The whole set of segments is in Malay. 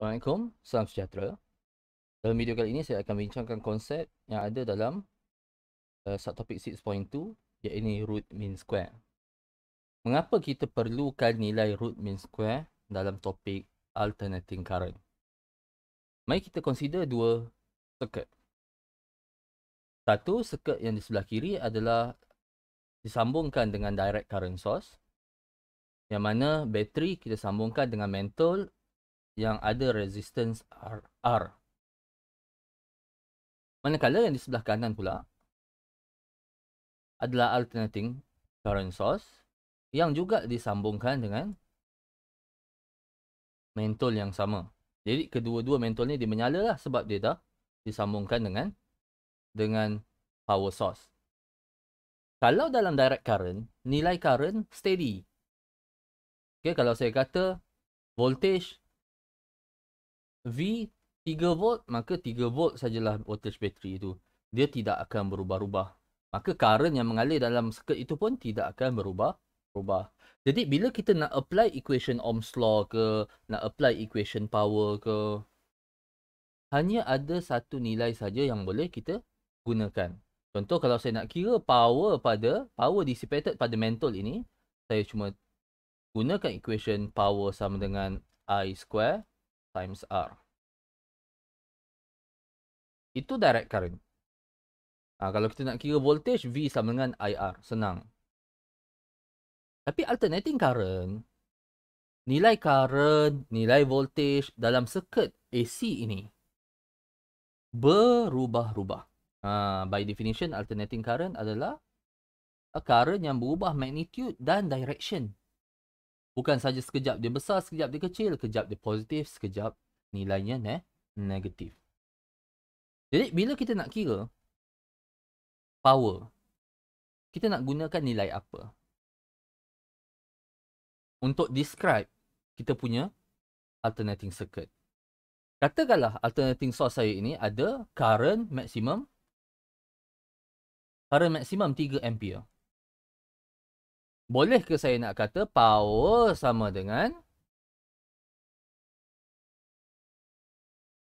Assalamualaikum, salam sejahtera. Dalam video kali ini saya akan bincangkan konsep yang ada dalam uh, subtopik 6.2 iaitu root mean square. Mengapa kita perlukan nilai root mean square dalam topik alternating current? Mari kita consider dua circuit. Satu circuit yang di sebelah kiri adalah disambungkan dengan direct current source yang mana bateri kita sambungkan dengan mentol yang ada resistance R. R. Manakala yang di sebelah kanan pula adalah alternating current source yang juga disambungkan dengan mentol yang sama. Jadi kedua-dua mentol ni dia menyala lah sebab dia dah disambungkan dengan dengan power source. Kalau dalam direct current, nilai current steady. Okay, kalau saya kata voltage V 3 volt maka 3 volt sajalah voltage battery itu. Dia tidak akan berubah-ubah. Maka current yang mengalir dalam circuit itu pun tidak akan berubah-ubah. Jadi bila kita nak apply equation Ohm's law ke nak apply equation power ke hanya ada satu nilai saja yang boleh kita gunakan. Contoh kalau saya nak kira power pada power dissipated pada mentol ini saya cuma gunakan equation power sama dengan I square times R. Itu direct current. Ha, kalau kita nak kira voltage, V sama dengan IR. Senang. Tapi alternating current, nilai current, nilai voltage dalam circuit AC ini berubah-ubah. Ha, by definition, alternating current adalah a current yang berubah magnitude dan direction bukan saja sekejap dia besar, sekejap dia kecil, sekejap dia positif, sekejap nilainya ne negatif. Jadi bila kita nak kira power, kita nak gunakan nilai apa? Untuk describe kita punya alternating circuit. Katakanlah alternating source saya ini ada current maximum current maximum 3 ampere boleh ke saya nak kata power sama dengan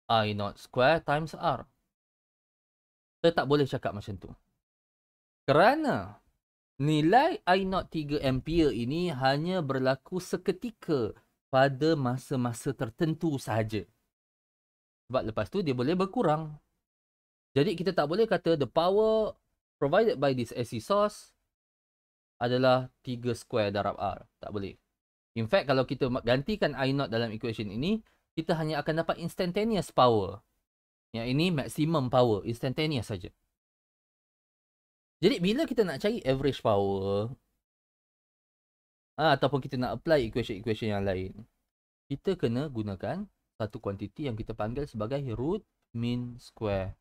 I not square times R. Saya tak boleh cakap macam tu. Kerana nilai I not 3 ampere ini hanya berlaku seketika pada masa-masa tertentu sahaja. Sebab lepas tu dia boleh berkurang. Jadi kita tak boleh kata the power provided by this AC source adalah 3 square darab R. Tak boleh. In fact, kalau kita gantikan I0 dalam equation ini, kita hanya akan dapat instantaneous power. Yang ini maximum power, instantaneous saja. Jadi, bila kita nak cari average power, ah, ataupun kita nak apply equation-equation yang lain, kita kena gunakan satu quantity yang kita panggil sebagai root mean square.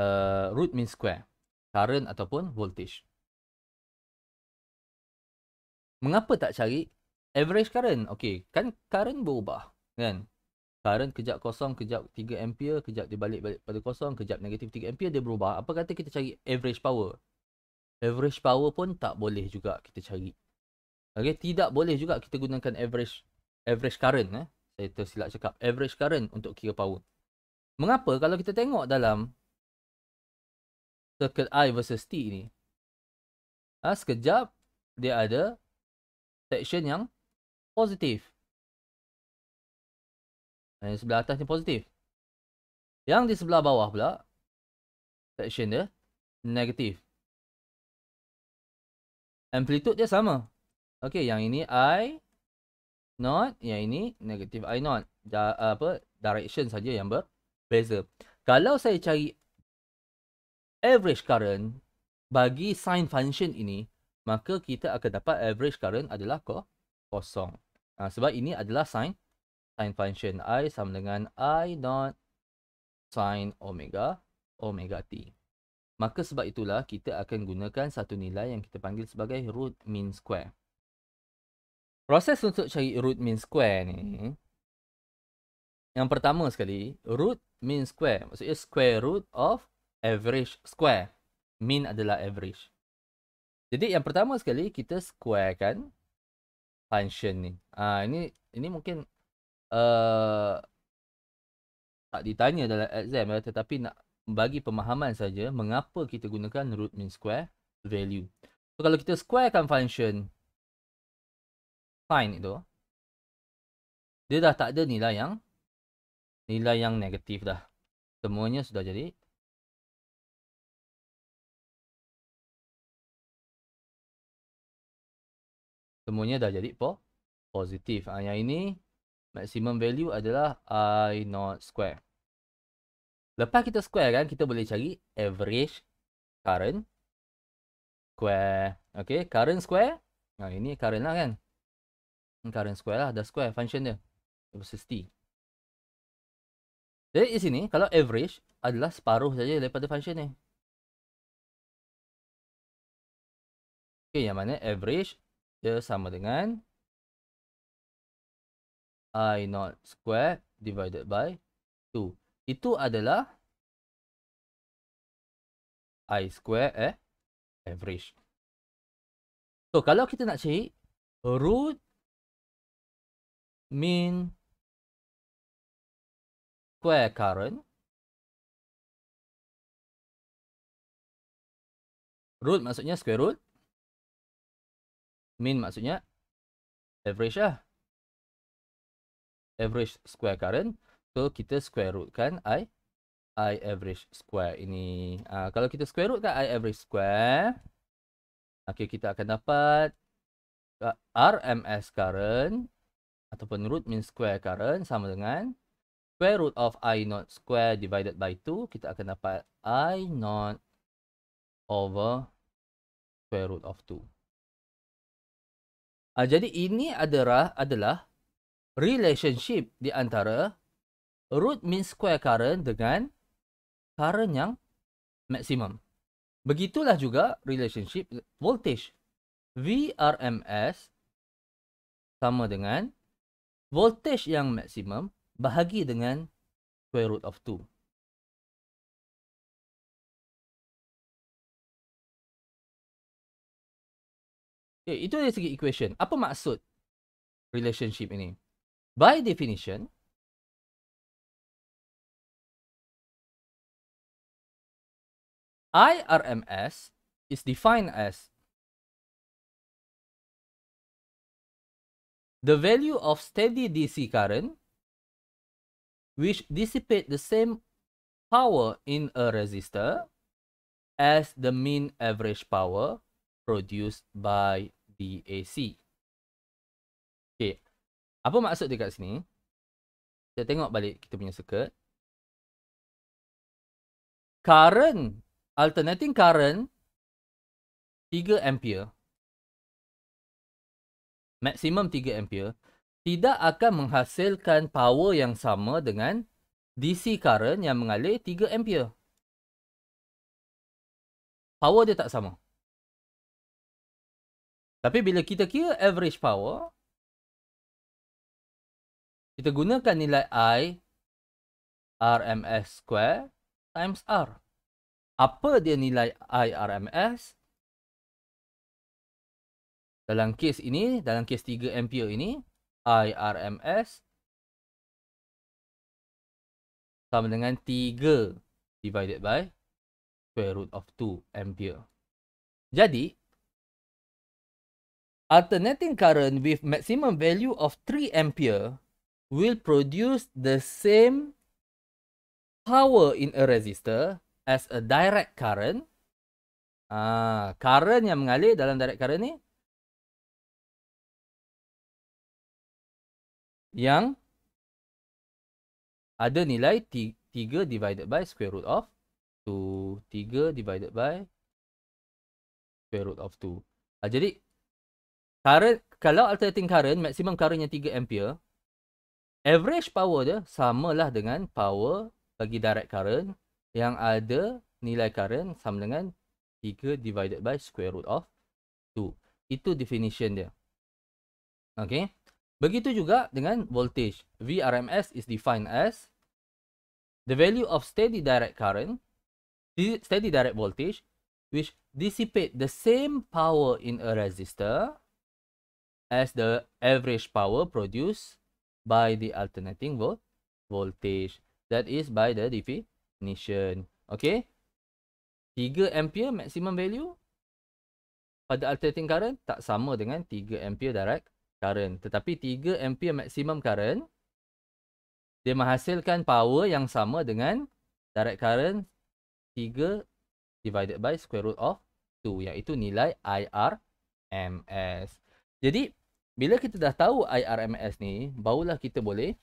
Uh, root mean square. Current ataupun voltage mengapa tak cari average current? Okey, kan current berubah, kan? Current kejap kosong, kejap 3 ampere, kejap dia balik-balik pada kosong, kejap negatif 3 ampere, dia berubah. Apa kata kita cari average power? Average power pun tak boleh juga kita cari. Okey, tidak boleh juga kita gunakan average average current. Eh? Saya tersilap cakap. Average current untuk kira power. Mengapa? Kalau kita tengok dalam circuit I versus T ni. Ha, sekejap, dia ada section yang positif. Yang sebelah atas ni positif. Yang di sebelah bawah pula section dia negatif. Amplitude dia sama. Okey, yang ini I not, yang ini negatif I not. Da, apa direction saja yang berbeza. Kalau saya cari average current bagi sine function ini, maka kita akan dapat average current adalah kosong. Ha, sebab ini adalah sine sine function I sama dengan I not sine omega omega t. Maka sebab itulah kita akan gunakan satu nilai yang kita panggil sebagai root mean square. Proses untuk cari root mean square ni, yang pertama sekali, root mean square, maksudnya square root of average square. Mean adalah average. Jadi yang pertama sekali kita square kan function ni. Ah ini ini mungkin uh, tak ditanya dalam exam ya, tetapi nak bagi pemahaman saja mengapa kita gunakan root mean square value. So kalau kita square kan function sine itu dia dah tak ada nilai yang nilai yang negatif dah. Semuanya sudah jadi semuanya dah jadi po positif. Ha, yang ini maximum value adalah I not square. Lepas kita square kan, kita boleh cari average current square. Okay, current square. Ha, ini current lah kan. Hmm, current square lah, dah square function dia. Versity. Jadi di sini, kalau average adalah separuh saja daripada function ni. Okay, yang mana average ia sama dengan I not square divided by 2. Itu adalah I square eh, average. So, kalau kita nak cari root mean square current root maksudnya square root Mean maksudnya average lah. Average square current. So kita square root kan I. I average square ini. Uh, kalau kita square root kan I average square. Ah, okay kita akan dapat ah, RMS current. Ataupun root mean square current sama dengan square root of I not square divided by 2. Kita akan dapat I not over square root of 2. Uh, jadi ini adalah adalah relationship di antara root mean square current dengan current yang maksimum. Begitulah juga relationship voltage. VRMS sama dengan voltage yang maksimum bahagi dengan square root of Okay, eh, itu dari segi equation. Apa maksud relationship ini? By definition, IRMS is defined as the value of steady DC current which dissipate the same power in a resistor as the mean average power produced by the AC. Okay. Apa maksud dia kat sini? Kita tengok balik kita punya circuit. Current. Alternating current. 3 ampere. Maximum 3 ampere. Tidak akan menghasilkan power yang sama dengan DC current yang mengalir 3 ampere. Power dia tak sama. Tapi bila kita kira average power, kita gunakan nilai I RMS square times R. Apa dia nilai I RMS? Dalam kes ini, dalam kes 3 ampere ini, I RMS sama dengan 3 divided by square root of 2 ampere. Jadi, alternating current with maximum value of 3 ampere will produce the same power in a resistor as a direct current. Ah, current yang mengalir dalam direct current ni yang ada nilai 3 divided by square root of 2. 3 divided by square root of 2. Ah, jadi current kalau alternating current maksimum currentnya 3 ampere average power dia samalah dengan power bagi direct current yang ada nilai current sama dengan 3 divided by square root of 2 itu definition dia okey begitu juga dengan voltage vrms is defined as the value of steady direct current steady direct voltage which dissipate the same power in a resistor as the average power produced by the alternating volt voltage. That is by the definition. Okay. 3 ampere maximum value pada alternating current tak sama dengan 3 ampere direct current. Tetapi 3 ampere maximum current dia menghasilkan power yang sama dengan direct current 3 divided by square root of 2 iaitu nilai IRMS. Jadi bila kita dah tahu IRMS ni, barulah kita boleh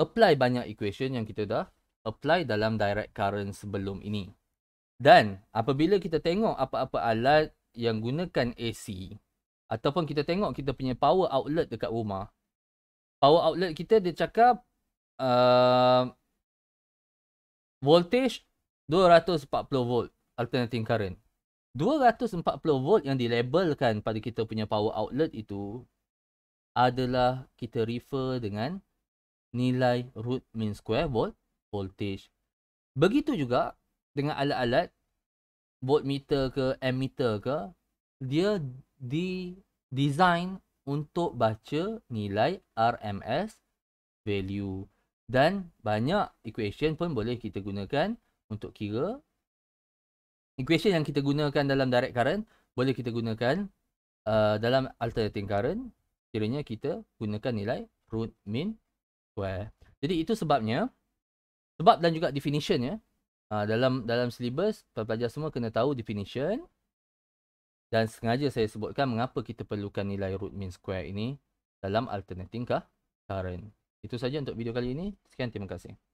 apply banyak equation yang kita dah apply dalam direct current sebelum ini. Dan apabila kita tengok apa-apa alat yang gunakan AC ataupun kita tengok kita punya power outlet dekat rumah, power outlet kita dia cakap uh, voltage 240 volt alternating current. 240 volt yang dilabelkan pada kita punya power outlet itu adalah kita refer dengan nilai root mean square volt voltage. Begitu juga dengan alat-alat voltmeter ke ammeter ke dia di design untuk baca nilai RMS value dan banyak equation pun boleh kita gunakan untuk kira equation yang kita gunakan dalam direct current boleh kita gunakan uh, dalam alternating current kiranya kita gunakan nilai root mean square. Jadi itu sebabnya sebab dan juga definition ya. Uh, dalam dalam syllabus pelajar semua kena tahu definition dan sengaja saya sebutkan mengapa kita perlukan nilai root mean square ini dalam alternating current. Itu saja untuk video kali ini. Sekian terima kasih.